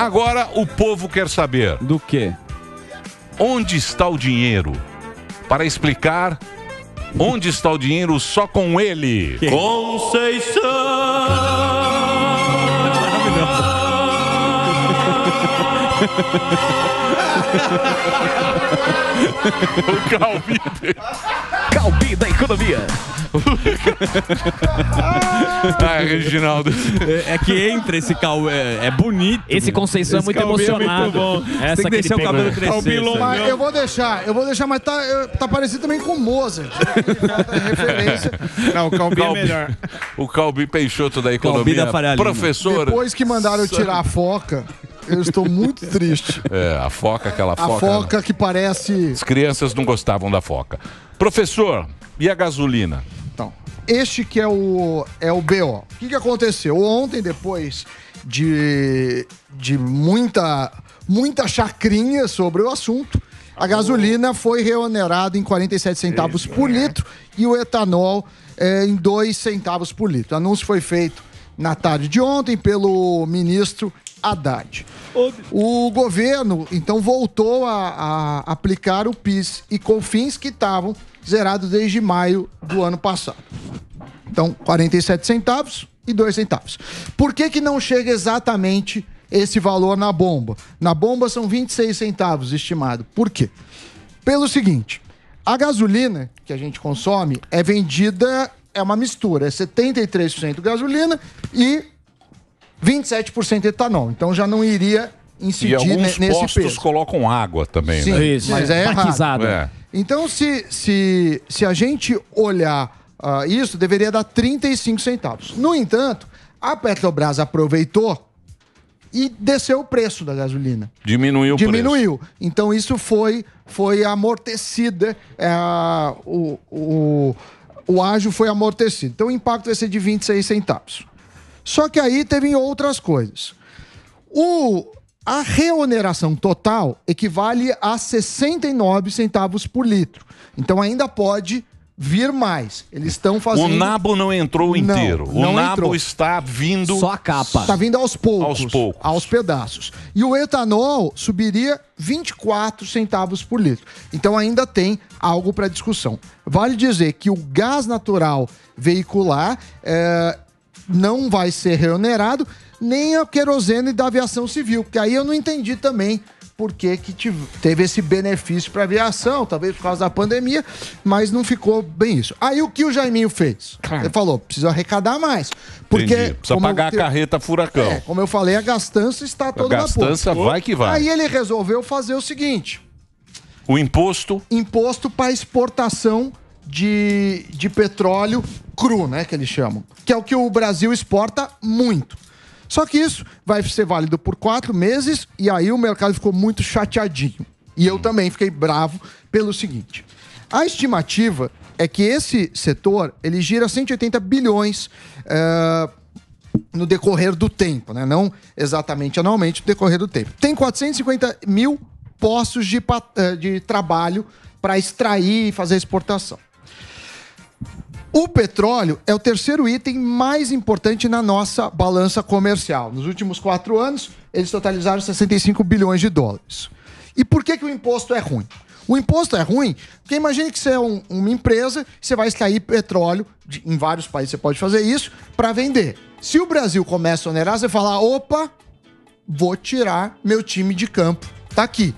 Agora o povo quer saber. Do quê? Onde está o dinheiro? Para explicar onde está o dinheiro só com ele. Que? Conceição. Maravilhoso. o Calbi. Calbi da economia. ah, é Reginaldo. É, é, que entra esse cal é, é bonito. Esse Conceição é esse é muito emocionado. É muito Essa Tem que, que deixar o cabelo crescer. eu vou deixar, eu vou deixar, mas tá, tá parecido também com o Mozart. Tá referência. Não, o Calbi, é Calbi é melhor. O Calbi Peixoto da economia. Calbi da Faria Depois que mandaram tirar a foca. Eu estou muito triste. É, a foca, aquela foca. A foca que parece. As crianças não gostavam da foca. Professor, e a gasolina? Então, este que é o, é o BO. O que, que aconteceu? Ontem, depois de, de muita, muita chacrinha sobre o assunto, a gasolina foi reonerada em 47 centavos Isso, por é. litro e o etanol é, em 2 centavos por litro. O anúncio foi feito na tarde de ontem pelo ministro Haddad. O governo, então, voltou a, a aplicar o PIS e fins que estavam zerados desde maio do ano passado. Então, 47 centavos e 2 centavos. Por que, que não chega exatamente esse valor na bomba? Na bomba são 26 centavos estimado. Por quê? Pelo seguinte, a gasolina que a gente consome é vendida, é uma mistura, é 73% gasolina e 27% de etanol. Então já não iria incidir e alguns nesse postos colocam água também, Sim, né? Isso, mas é, é errado. Né? É. Então se, se, se a gente olhar uh, isso, deveria dar 35 centavos. No entanto, a Petrobras aproveitou e desceu o preço da gasolina. Diminuiu o Diminuiu. Preço. Então isso foi, foi amortecida, é, o, o, o ágio foi amortecido. Então o impacto vai ser de 26 centavos. Só que aí teve outras coisas. O, a reoneração total equivale a 69 centavos por litro. Então ainda pode vir mais. Eles estão fazendo. O nabo não entrou inteiro. Não, não o nabo entrou. está vindo. Só a capa. Está vindo aos poucos. Aos poucos. Aos pedaços. E o etanol subiria 24 centavos por litro. Então ainda tem algo para discussão. Vale dizer que o gás natural veicular. É não vai ser reonerado, nem a querosene da aviação civil, porque aí eu não entendi também por que, que teve esse benefício para a aviação, talvez por causa da pandemia, mas não ficou bem isso. Aí o que o Jaiminho fez? Claro. Ele falou, precisa arrecadar mais. Porque, Entendi. Precisa pagar eu, a carreta furacão. É, como eu falei, a gastança está toda a gastança na vai que vai. Aí ele resolveu fazer o seguinte. O imposto? Imposto para exportação de, de petróleo cru, né, que eles chamam, que é o que o Brasil exporta muito. Só que isso vai ser válido por quatro meses e aí o mercado ficou muito chateadinho. E eu também fiquei bravo pelo seguinte: a estimativa é que esse setor ele gira 180 bilhões uh, no decorrer do tempo, né? Não exatamente anualmente, no decorrer do tempo. Tem 450 mil postos de, eh, de trabalho para extrair e fazer exportação. O petróleo é o terceiro item mais importante na nossa balança comercial. Nos últimos quatro anos, eles totalizaram 65 bilhões de dólares. E por que, que o imposto é ruim? O imposto é ruim, porque imagine que você é um, uma empresa, você vai extrair petróleo, de, em vários países você pode fazer isso, para vender. Se o Brasil começa a onerar, você fala: opa, vou tirar meu time de campo, tá aqui.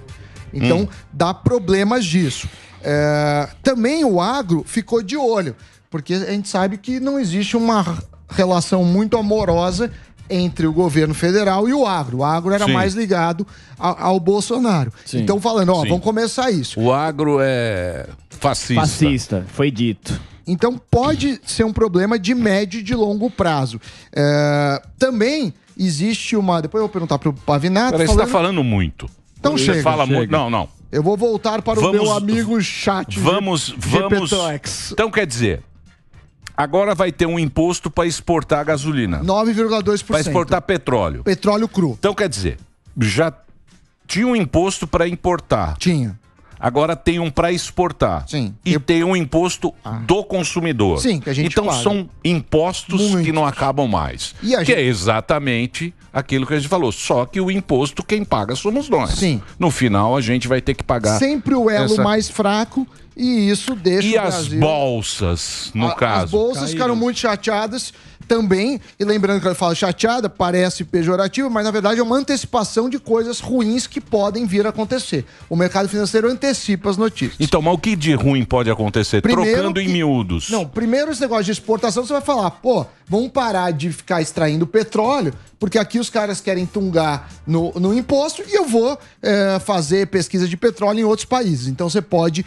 Então, hum. dá problemas disso. É, também o agro ficou de olho. Porque a gente sabe que não existe uma relação muito amorosa entre o governo federal e o agro. O agro era Sim. mais ligado ao Bolsonaro. Sim. Então, falando, ó, Sim. vamos começar isso. O agro é fascista. Fascista, foi dito. Então, pode ser um problema de médio e de longo prazo. É, também existe uma. Depois eu vou perguntar para o Pavinato. Peraí, tá falando... você está falando muito. Então você chega. fala muito. Não, não. Eu vou voltar para vamos, o meu amigo chat. Vamos, vamos. Repetox. Então quer dizer, Agora vai ter um imposto para exportar gasolina. 9,2%. Para exportar petróleo. Petróleo cru. Então quer dizer, já tinha um imposto para importar. Tinha. Agora tem um para exportar. Sim. E eu... tem um imposto ah. do consumidor. Sim, que a gente Então paga. são impostos que não acabam mais. E Que é exatamente aquilo que a gente falou. Só que o imposto quem paga somos nós. Sim. No final a gente vai ter que pagar. Sempre o elo essa... mais fraco e isso deixa e o Brasil... as bolsas, no a, caso. As bolsas Caíram. ficaram muito chateadas também, e lembrando que eu falo chateada, parece pejorativo, mas na verdade é uma antecipação de coisas ruins que podem vir a acontecer. O mercado financeiro antecipa as notícias. Então, mas o que de ruim pode acontecer? Primeiro Trocando que... em miúdos. Não, primeiro esse negócio de exportação, você vai falar, pô, vamos parar de ficar extraindo petróleo, porque aqui os caras querem tungar no, no imposto e eu vou é, fazer pesquisa de petróleo em outros países. Então você pode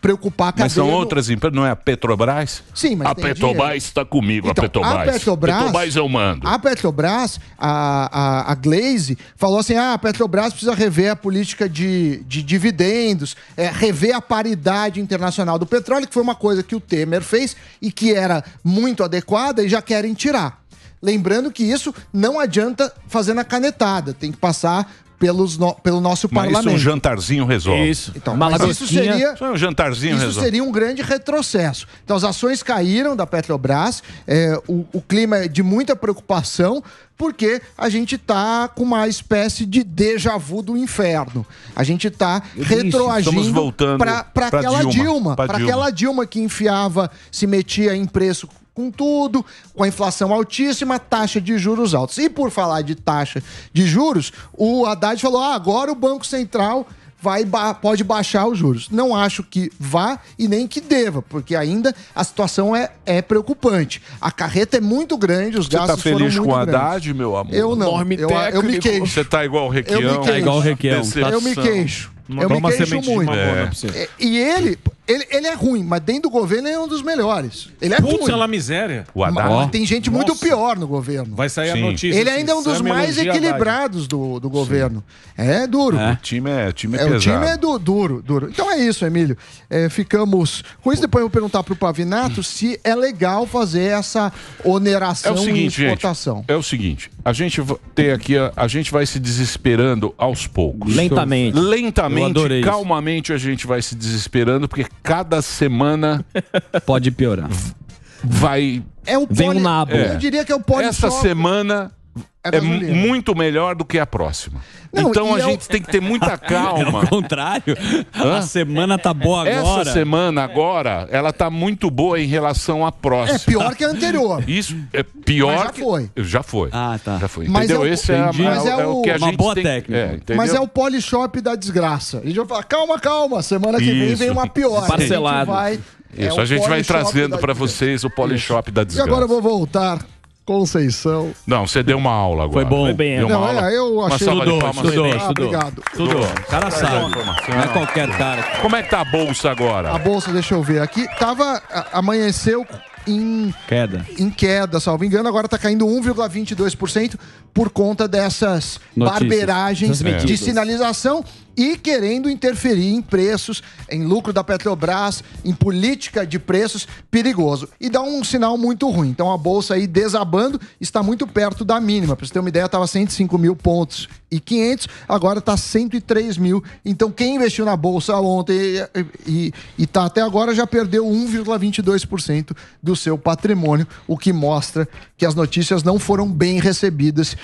preocupar Mas são outras empresas, não é a Petrobras? Sim, mas a Petrobras está comigo, então, a Petrobras. A Petrobras, Petrobras eu mando. A Petrobras, a, a, a Glaze, falou assim: ah, a Petrobras precisa rever a política de, de dividendos, é, rever a paridade internacional do petróleo, que foi uma coisa que o Temer fez e que era muito adequada e já querem tirar. Lembrando que isso não adianta fazer na canetada, tem que passar pelos no, pelo nosso Mas é parlamento. Isso um jantarzinho resolve. Isso. Então, mas isso seria, é um jantarzinho isso resolve. seria um grande retrocesso. Então, as ações caíram da Petrobras, é, o, o clima é de muita preocupação, porque a gente está com uma espécie de déjà vu do inferno. A gente está retroagindo para aquela Dilma, Dilma para aquela Dilma que enfiava, se metia em preço com tudo, com a inflação altíssima, taxa de juros altos. E por falar de taxa de juros, o Haddad falou: ah, agora o Banco Central vai pode baixar os juros. Não acho que vá e nem que deva, porque ainda a situação é, é preocupante. A carreta é muito grande, os Você tá gastos tá Você foram muito com o Haddad, meu amor? Eu não. Eu, eu, me queixo. Você tá igual o Requião. Tá eu me queixo. igual o Requião. Eu me queixo. eu me queixo muito. Né, é. E ele, ele, ele é ruim, mas dentro do governo ele é um dos melhores. Ele é Putz, ruim. É miséria. O Haddad. Mas né? tem gente Nossa. muito pior no governo. Vai sair Sim. a notícia. Ele ainda é um dos é mais equilibrados do, do governo. Sim. É duro. É. O time é, time é, é pesado. O time é du, duro, duro. Então é isso, Emílio. É, ficamos com isso. Depois eu vou perguntar para o Pavinato se é legal fazer essa oneração é seguinte, e exportação. Gente, é o seguinte, a gente tem aqui, a, a gente vai se desesperando aos poucos. Lentamente. Lentamente, calmamente isso. a gente vai se desesperando, porque cada semana. Pode piorar. Vai. É o Vem um nabo. É. Eu diria que é o poli Essa semana é, é muito melhor do que a próxima. Não, então a eu... É gente tem que ter muita calma. Ao contrário, Hã? a semana tá boa agora. Essa semana agora, ela tá muito boa em relação à é próxima. É pior que a anterior. Isso é pior. Mas já que... foi. Já foi. Ah, tá. Já foi. Mas entendeu? É o... Esse é, a, Mas é, o... que a gente uma boa tem... técnica. É, Mas é o polishop da desgraça. A gente vai falar, calma, calma, semana que Isso. vem vem uma pior. Parcelado. A gente vai... Isso, a gente vai trazendo para vocês o polishop da desgraça. E agora eu vou voltar Conceição. Não, você deu uma aula agora. Foi bom. Foi bem, deu uma não, é, aula. eu achei... Mas estudou, estudou, estudou. Obrigado. Estudou. O cara sabe. Não é qualquer cara. Como é que tá a bolsa agora? A bolsa, deixa eu ver aqui. Tava... Amanheceu em queda, em queda salvo engano, agora está caindo 1,22% por conta dessas Notícias. barberagens de sinalização e querendo interferir em preços, em lucro da Petrobras, em política de preços, perigoso. E dá um sinal muito ruim. Então a bolsa aí desabando está muito perto da mínima. Para você ter uma ideia, estava 105 mil pontos e 500, agora está 103 mil. Então quem investiu na bolsa ontem e está até agora já perdeu 1,22% do seu patrimônio, o que mostra que as notícias não foram bem recebidas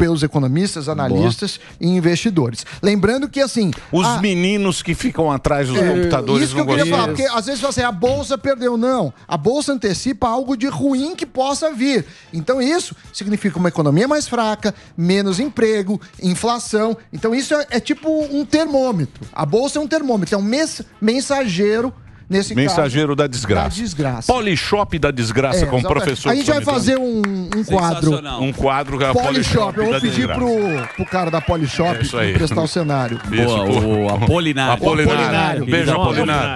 pelos economistas, analistas Boa. e investidores. Lembrando que, assim. Os a... meninos que ficam atrás dos é, computadores Isso que eu queria falar, porque às vezes você assim, a bolsa perdeu. Não. A bolsa antecipa algo de ruim que possa vir. Então, isso significa uma economia mais fraca, menos emprego, inflação. Então, isso é, é tipo um termômetro. A bolsa é um termômetro, é um mensageiro Nesse Mensageiro caso, da desgraça. Da desgraça. Polishop da desgraça é, com o professor. A gente vai fazer um, um quadro. Um quadro com é a Polishop. Eu vou pedir pro, pro cara da Polishop é prestar o cenário. Boa, O Apolinário. Apolinário. Apolinário. Beijo, Apolinário.